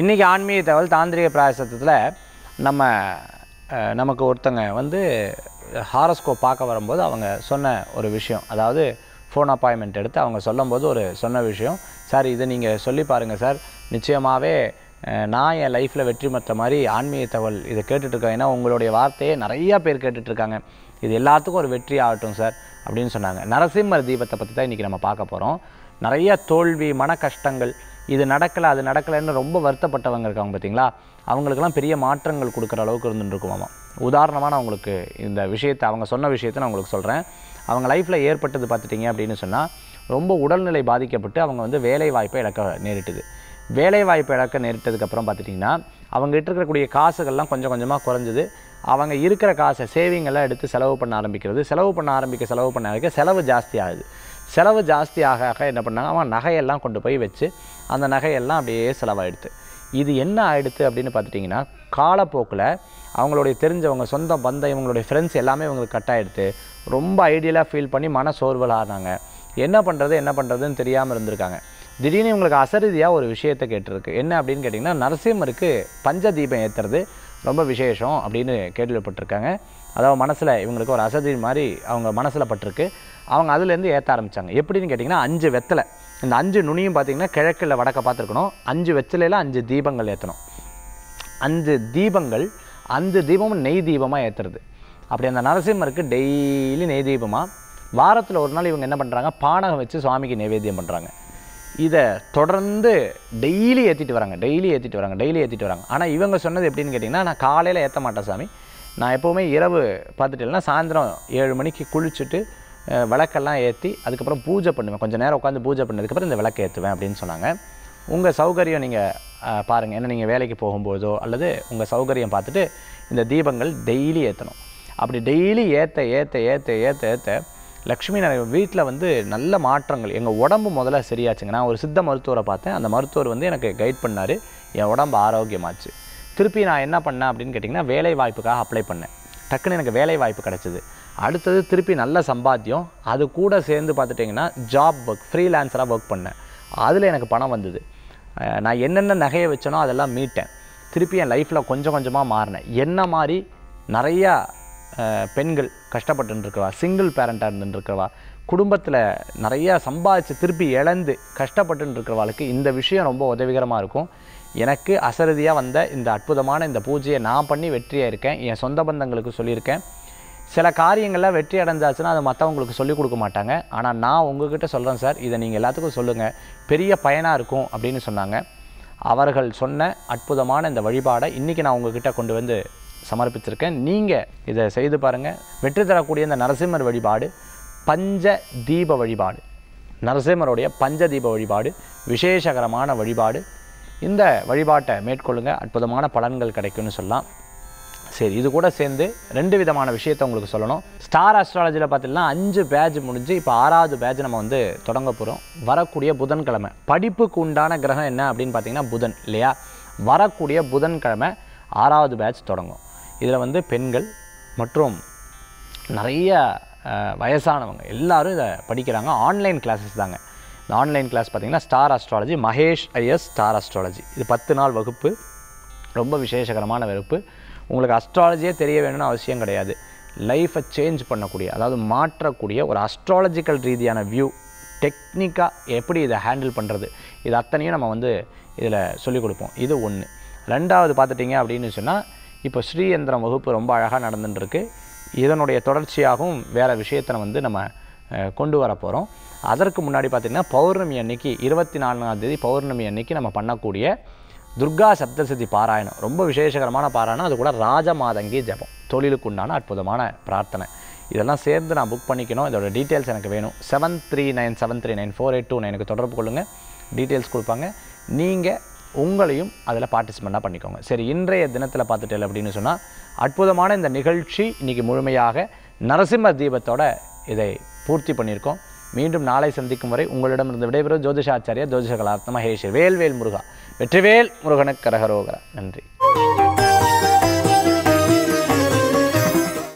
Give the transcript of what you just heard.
இன்றைக்கி ஆன்மீக தகவல் தாந்திரிக பிராயசத்தில் நம்ம நமக்கு ஒருத்தங்க வந்து ஹாரஸ்கோப் பார்க்க வரும்போது அவங்க சொன்ன ஒரு விஷயம் அதாவது ஃபோன் அப்பாயின்மெண்ட் எடுத்து அவங்க சொல்லும்போது ஒரு சொன்ன விஷயம் சார் இதை நீங்கள் சொல்லி பாருங்கள் சார் நிச்சயமாகவே நான் என் லைஃப்பில் வெற்றி பெற்ற மாதிரி ஆன்மீக தகவல் இதை கேட்டுட்ருக்கேன் ஏன்னா உங்களுடைய வார்த்தையை நிறையா பேர் கேட்டுட்ருக்காங்க இது எல்லாத்துக்கும் ஒரு வெற்றி ஆகட்டும் சார் அப்படின்னு சொன்னாங்க நரசிம்மர் தீபத்தை பற்றி தான் இன்றைக்கி நம்ம பார்க்க போகிறோம் நிறைய தோல்வி மன கஷ்டங்கள் இது நடக்கலை அது நடக்கலைன்னு ரொம்ப வருத்தப்பட்டவங்க இருக்காங்க பார்த்தீங்களா அவங்களுக்கெல்லாம் பெரிய மாற்றங்கள் கொடுக்குற அளவுக்கு இருந்துருக்குமாமா உதாரணமாக நான் உங்களுக்கு இந்த விஷயத்தை அவங்க சொன்ன விஷயத்தை நான் உங்களுக்கு சொல்கிறேன் அவங்க லைஃப்பில் ஏற்பட்டது பார்த்துட்டிங்க அப்படின்னு சொன்னால் ரொம்ப உடல்நிலை பாதிக்கப்பட்டு அவங்க வந்து வேலை வாய்ப்பை இழக்க நேரிட்டுது வேலை வாய்ப்பை இழக்க நேரிட்டதுக்கப்புறம் பார்த்துட்டிங்கன்னா அவங்ககிட்ட இருக்கக்கூடிய காசுகள்லாம் கொஞ்சம் கொஞ்சமாக குறைஞ்சது அவங்க இருக்கிற காசை சேவிங்கெல்லாம் எடுத்து செலவு பண்ண ஆரம்பிக்கிறது செலவு பண்ண ஆரம்பிக்க செலவு பண்ண ஆரம்பிக்க செலவு ஜாஸ்தி ஆகுது செலவு ஜாஸ்தி ஆக ஆக என்ன பண்ணாங்க அவன் நகையெல்லாம் கொண்டு போய் வச்சு அந்த நகையெல்லாம் அப்படியே செலவாயிடுது இது என்ன ஆகிடுது அப்படின்னு பார்த்துட்டிங்கன்னா காலப்போக்கில் அவங்களுடைய தெரிஞ்சவங்க சொந்த பந்த இவங்களுடைய ஃப்ரெண்ட்ஸ் எல்லாமே இவங்களுக்கு கட் ஆகிடுது ரொம்ப ஐடியலாக ஃபீல் பண்ணி மன சோர்வலாக ஆனாங்க என்ன பண்ணுறது என்ன பண்ணுறதுன்னு தெரியாமல் இருந்திருக்காங்க திடீர்னு இவங்களுக்கு அசரீதியாக ஒரு விஷயத்தை கேட்டிருக்கு என்ன அப்படின்னு கேட்டிங்கன்னா நரசிம்மருக்கு பஞ்சதீபம் ஏற்றுறது ரொம்ப விசேஷம் அப்படின்னு கேள்விப்பட்டிருக்காங்க அதாவது மனசில் இவங்களுக்கு ஒரு அசதி மாதிரி அவங்க மனசில் பட்டிருக்கு அவங்க அதுலேருந்து ஏற்ற ஆரம்பித்தாங்க எப்படின்னு கேட்டிங்கன்னா அஞ்சு வெத்தலை இந்த அஞ்சு நுனியும் பார்த்திங்கன்னா கிழக்கில் வடக்க பார்த்துருக்கணும் அஞ்சு வெத்தலையில் அஞ்சு தீபங்கள் ஏற்றணும் அஞ்சு தீபங்கள் அஞ்சு தீபமும் நெய் தீபமாக ஏற்றுறது அப்படி அந்த நரசிம்மருக்கு டெய்லி நெய் தீபமாக வாரத்தில் ஒரு நாள் இவங்க என்ன பண்ணுறாங்க பானகம் வச்சு சுவாமிக்கு நைவேத்தியம் பண்ணுறாங்க இதை தொடர்ந்து டெய்லி ஏற்றிட்டு வராங்க டெய்லி ஏற்றிட்டு வராங்க டெய்லி ஏற்றிட்டு வராங்க ஆனால் இவங்க சொன்னது எப்படின்னு கேட்டிங்கன்னா நான் காலையில் ஏற்ற மாட்டேன் சாமி நான் எப்போவுமே இரவு பார்த்துட்டு சாயந்தரம் ஏழு மணிக்கு குளிச்சுட்டு விளக்கெல்லாம் ஏற்றி அதுக்கப்புறம் பூஜை பண்ணுவேன் கொஞ்சம் நேரம் உட்காந்து பூஜை பண்ணதுக்கப்புறம் இந்த விளக்கு ஏற்றுவேன் அப்படின்னு சொன்னாங்க உங்கள் சௌகரியம் நீங்கள் பாருங்கள் ஏன்னா நீங்கள் வேலைக்கு போகும்போதோ அல்லது உங்கள் சௌகரியம் பார்த்துட்டு இந்த தீபங்கள் டெய்லி ஏற்றணும் அப்படி டெய்லி ஏற்ற ஏற்ற ஏற்ற ஏற்ற ஏற்ற லக்ஷ்மி நாராயணன் வீட்டில் வந்து நல்ல மாற்றங்கள் எங்கள் உடம்பு முதல்ல சரியாச்சுங்க நான் ஒரு சித்த மருத்துவரை பார்த்தேன் அந்த மருத்துவர் வந்து எனக்கு கைட் பண்ணார் என் உடம்பு ஆரோக்கியமாச்சு திருப்பி நான் என்ன பண்ணேன் அப்படின்னு கேட்டிங்கன்னா வேலை வாய்ப்புக்காக அப்ளை பண்ணேன் டக்குன்னு எனக்கு வேலை வாய்ப்பு கிடச்சிது அடுத்தது திருப்பி நல்ல சம்பாத்தியம் அது கூட சேர்ந்து பார்த்துட்டிங்கன்னா ஜாப் ஒர்க் ஃப்ரீலான்சராக ஒர்க் பண்ணேன் அதில் எனக்கு பணம் வந்தது நான் என்னென்ன நகையை வச்சேனோ அதெல்லாம் மீட்டேன் திருப்பி என் லைஃப்பில் கொஞ்சம் கொஞ்சமாக மாறினேன் என்ன மாதிரி நிறையா பெண்கள் கஷ்டப்பட்டுருக்கிறவா சிங்கிள் பேரண்ட்டாக இருந்துருக்கிறவா குடும்பத்தில் நிறையா சம்பாதிச்சு திருப்பி இழந்து கஷ்டப்பட்டுருக்கிறவாளுக்கு இந்த விஷயம் ரொம்ப உதவிகரமாக இருக்கும் எனக்கு அசரதியாக வந்த இந்த அற்புதமான இந்த பூஜையை நான் பண்ணி வெற்றியாக இருக்கேன் என் சொந்த பந்தங்களுக்கு சொல்லியிருக்கேன் சில காரியங்கள்லாம் வெற்றி அடைஞ்சாச்சுன்னா அதை மற்றவங்களுக்கு சொல்லிக் கொடுக்க மாட்டாங்க ஆனால் நான் உங்ககிட்ட சொல்கிறேன் சார் இதை நீங்கள் எல்லாத்துக்கும் சொல்லுங்கள் பெரிய பயனாக இருக்கும் அப்படின்னு சொன்னாங்க அவர்கள் சொன்ன அற்புதமான இந்த வழிபாடை இன்றைக்கி நான் உங்ககிட்ட கொண்டு வந்து சமர்ப்பிச்சிருக்கேன் நீங்கள் இதை செய்து பாருங்கள் வெற்றி தரக்கூடிய இந்த நரசிம்மர் வழிபாடு பஞ்ச தீப வழிபாடு நரசிம்மருடைய பஞ்ச தீப வழிபாடு விசேஷகரமான வழிபாடு இந்த வழிபாட்டை மேற்கொள்ளுங்கள் அற்புதமான பலன்கள் கிடைக்கும்னு சொல்லலாம் சரி இது கூட சேர்ந்து ரெண்டு விதமான விஷயத்தை உங்களுக்கு சொல்லணும் ஸ்டார் அஸ்ட்ராலஜியில் பார்த்தீங்கன்னா அஞ்சு பேஜ் முடிஞ்சு இப்போ ஆறாவது பேஜ் நம்ம வந்து தொடங்க போகிறோம் வரக்கூடிய புதன்கிழமை படிப்புக்கு உண்டான கிரகம் என்ன அப்படின்னு பார்த்தீங்கன்னா புதன் இல்லையா வரக்கூடிய புதன்கிழமை ஆறாவது பேட்ச் தொடங்கும் இதில் வந்து பெண்கள் மற்றும் நிறைய வயசானவங்க எல்லோரும் இதை படிக்கிறாங்க ஆன்லைன் கிளாஸஸ் தாங்க இந்த ஆன்லைன் கிளாஸ் பார்த்திங்கன்னா star astrology Mahesh is star astrology இது பத்து நாள் வகுப்பு ரொம்ப விசேஷகரமான வகுப்பு உங்களுக்கு அஸ்ட்ராலஜியே தெரிய வேணும்னு அவசியம் கிடையாது லைஃப்பை சேஞ்ச் பண்ணக்கூடிய அதாவது மாற்றக்கூடிய ஒரு அஸ்ட்ராலஜிக்கல் ரீதியான வியூ டெக்னிக்காக எப்படி இதை ஹேண்டில் பண்ணுறது இது அத்தனையும் நம்ம வந்து இதில் சொல்லிக் கொடுப்போம் இது ஒன்று ரெண்டாவது பார்த்துட்டிங்க அப்படின்னு சொன்னால் இப்போ ஸ்ரீயந்திரம் வகுப்பு ரொம்ப அழகாக நடந்துட்டுருக்கு இதனுடைய தொடர்ச்சியாகவும் வேறு விஷயத்தை வந்து நம்ம கொண்டு வர போகிறோம் அதற்கு முன்னாடி பார்த்திங்கன்னா பௌர்ணமி அன்னைக்கு இருபத்தி நாலாம் தேதி பௌர்ணமி அன்னைக்கு நம்ம பண்ணக்கூடிய துர்கா சப்தசதி பாராயணம் ரொம்ப விசேஷகரமான பாராயணம் அது கூட ராஜமாதங்கி ஜபம் தொழிலுக்கு உண்டான அற்புதமான பிரார்த்தனை இதெல்லாம் சேர்ந்து நான் புக் பண்ணிக்கணும் இதோட டீட்டெயில்ஸ் எனக்கு வேணும் seven three nine seven three nine four eight two நைனுக்கு தொடர்பு கொள்ளுங்கள் டீட்டெயில்ஸ் கொடுப்பாங்க நீங்கள் உங்களையும் அதில் பார்ட்டிசிபெண்ட்டாக பண்ணிக்கோங்க சரி இன்றைய தினத்தில் பார்த்துட்டேன் அப்படின்னு சொன்னால் அற்புதமான இந்த நிகழ்ச்சி இன்றைக்கி முழுமையாக நரசிம்ம தீபத்தோட இதை பூர்த்தி பண்ணியிருக்கோம் மீண்டும் நாளை சந்திக்கும் வரை உங்களிடமிருந்து விடைபெறும் ஜோதிஷாச்சாரியா ஜோதிஷ கலார்த்தமாக ஹேஷ் வேல்வேல் முருகா வெற்றிவேல் முருகனுக்கு கரகரோகரா நன்றி